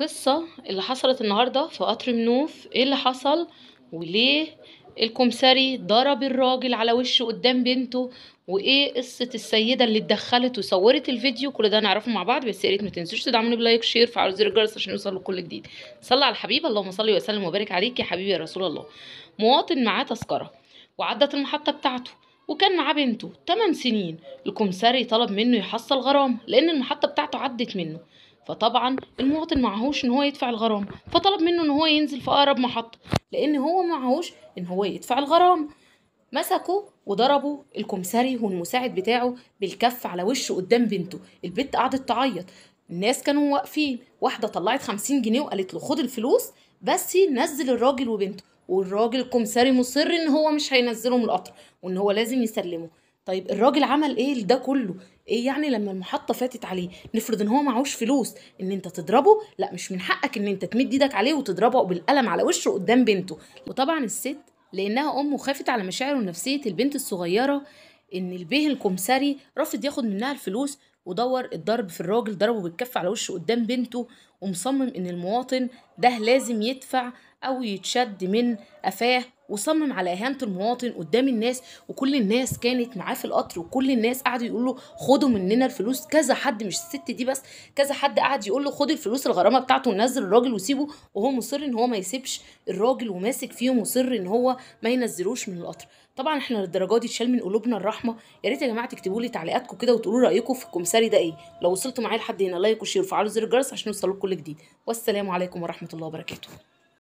القصة اللي حصلت النهاردة في قطر منوف ايه اللي حصل وليه الكمساري ضرب الراجل على وشه قدام بنته وايه قصة السيدة اللي اتدخلت وصورت الفيديو كل ده هنعرفه مع بعض بس يا ريت ما تنسوش تدعموني بلايك شير فعلوا زر الجرس عشان يوصل لكل جديد صلى على الحبيب اللهم صل وسلم وبارك عليك يا حبيبي يا رسول الله مواطن معاه تذكرة وعدت المحطة بتاعته وكان معاه بنته 8 سنين الكمساري طلب منه يحصل غرامة لأن المحطة بتاعته عدت منه فطبعا المواطن معهوش ان هو يدفع الغرامه فطلب منه ان هو ينزل في اقرب محطه لان هو معهوش ان هو يدفع الغرامه مسكوا وضربوا الكمساري والمساعد بتاعه بالكف على وشه قدام بنته البت قعدت تعيط الناس كانوا واقفين واحده طلعت خمسين جنيه وقالت له خد الفلوس بس نزل الراجل وبنته والراجل الكمساري مصر ان هو مش هينزلهم القطر وان هو لازم يسلمه طيب الراجل عمل ايه ده كله ايه يعني لما المحطه فاتت عليه نفرض ان هو معهوش فلوس ان انت تضربه لا مش من حقك ان انت تمد ايدك عليه وتضربه بالقلم على وشه قدام بنته وطبعا الست لانها ام وخافت على مشاعره ونفسيه البنت الصغيره ان البيه الكمسري رافض ياخد منها الفلوس ودور الضرب في الراجل ضربه بالكف على وشه قدام بنته ومصمم ان المواطن ده لازم يدفع أو يتشد من قفاه وصمم على إهانة المواطن قدام الناس وكل الناس كانت معاه في القطر وكل الناس قعدوا يقولوا خدوا مننا الفلوس كذا حد مش الست دي بس كذا حد قعد يقول له خد الفلوس الغرامة بتاعته ونزل الراجل وسيبه وهو مصر إن هو ما يسيبش الراجل وماسك فيه ومصر إن هو ما ينزلوش من القطر طبعا احنا للدرجه دي اتشال من قلوبنا الرحمه يا ريت يا جماعه تكتبوا لي تعليقاتكم كده وتقولوا رايكم في الكومساري ده ايه لو وصلتوا معايا لحد هنا لايك وشير وفعلوا زر الجرس عشان يوصلوا كل جديد والسلام عليكم ورحمه الله وبركاته